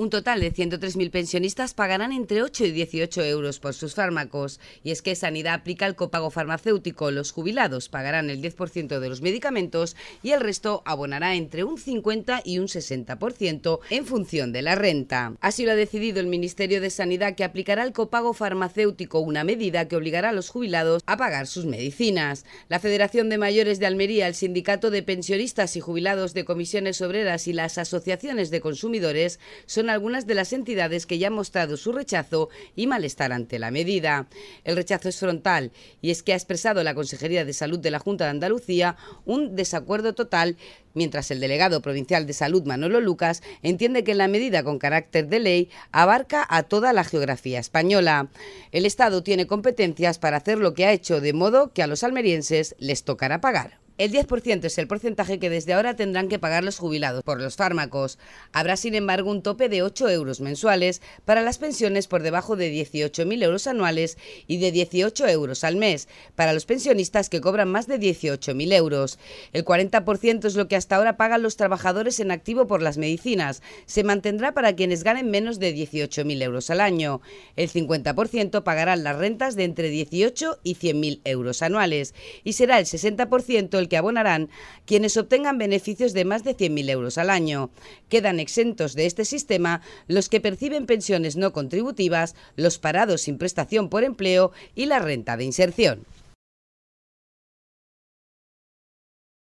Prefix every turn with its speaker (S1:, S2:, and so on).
S1: Un total de 103.000 pensionistas pagarán entre 8 y 18 euros por sus fármacos. Y es que Sanidad aplica el copago farmacéutico. Los jubilados pagarán el 10% de los medicamentos y el resto abonará entre un 50 y un 60% en función de la renta. Así lo ha decidido el Ministerio de Sanidad que aplicará el copago farmacéutico, una medida que obligará a los jubilados a pagar sus medicinas. La Federación de Mayores de Almería, el Sindicato de Pensionistas y Jubilados de Comisiones Obreras y las asociaciones de consumidores son algunas de las entidades que ya han mostrado su rechazo y malestar ante la medida. El rechazo es frontal y es que ha expresado la Consejería de Salud de la Junta de Andalucía un desacuerdo total mientras el delegado provincial de salud Manolo Lucas entiende que la medida con carácter de ley abarca a toda la geografía española. El Estado tiene competencias para hacer lo que ha hecho, de modo que a los almerienses les tocará pagar. El 10% es el porcentaje que desde ahora tendrán que pagar los jubilados por los fármacos. Habrá, sin embargo, un tope de 8 euros mensuales para las pensiones por debajo de 18.000 euros anuales y de 18 euros al mes para los pensionistas que cobran más de 18.000 euros. El 40% es lo que hasta ahora pagan los trabajadores en activo por las medicinas. Se mantendrá para quienes ganen menos de 18.000 euros al año. El 50% pagarán las rentas de entre 18 y 100.000 euros anuales y será el 60% el que abonarán quienes obtengan beneficios de más de 100.000 euros al año. Quedan exentos de este sistema los que perciben pensiones no contributivas, los parados sin prestación por empleo y la renta de inserción.